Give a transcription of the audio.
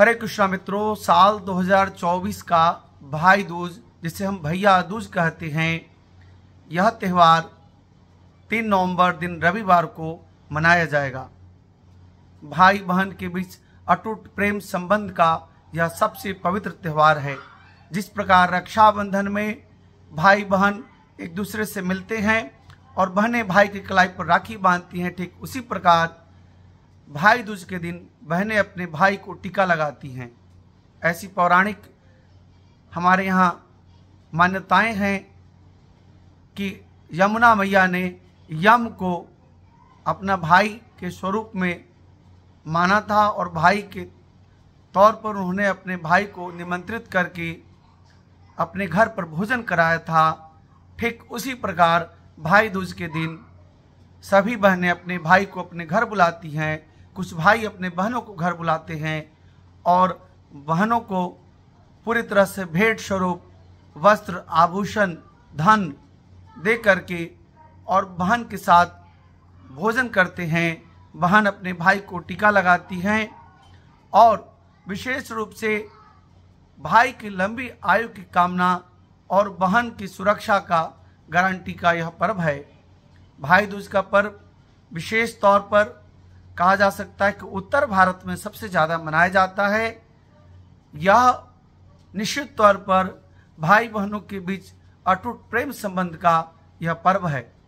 हरे कृष्णा मित्रों साल 2024 का भाई दूज जिसे हम भैया दूज कहते हैं यह त्यौहार 3 नवंबर दिन रविवार को मनाया जाएगा भाई बहन के बीच अटूट प्रेम संबंध का यह सबसे पवित्र त्यौहार है जिस प्रकार रक्षाबंधन में भाई बहन एक दूसरे से मिलते हैं और बहनें भाई के कलाई पर राखी बांधती हैं ठीक उसी प्रकार भाई दूज के दिन बहनें अपने भाई को टीका लगाती हैं ऐसी पौराणिक हमारे यहाँ मान्यताएं हैं कि यमुना मैया ने यम को अपना भाई के स्वरूप में माना था और भाई के तौर पर उन्होंने अपने भाई को निमंत्रित करके अपने घर पर भोजन कराया था ठीक उसी प्रकार भाई दूज के दिन सभी बहनें अपने भाई को अपने घर बुलाती हैं कुछ भाई अपने बहनों को घर बुलाते हैं और बहनों को पूरी तरह से भेंट स्वरूप वस्त्र आभूषण धन दे करके और बहन के साथ भोजन करते हैं बहन अपने भाई को टीका लगाती हैं और विशेष रूप से भाई की लंबी आयु की कामना और बहन की सुरक्षा का गारंटी का यह पर्व है भाई दूज का पर्व विशेष तौर पर कहा जा सकता है कि उत्तर भारत में सबसे ज़्यादा मनाया जाता है यह निश्चित तौर पर भाई बहनों के बीच अटूट प्रेम संबंध का यह पर्व है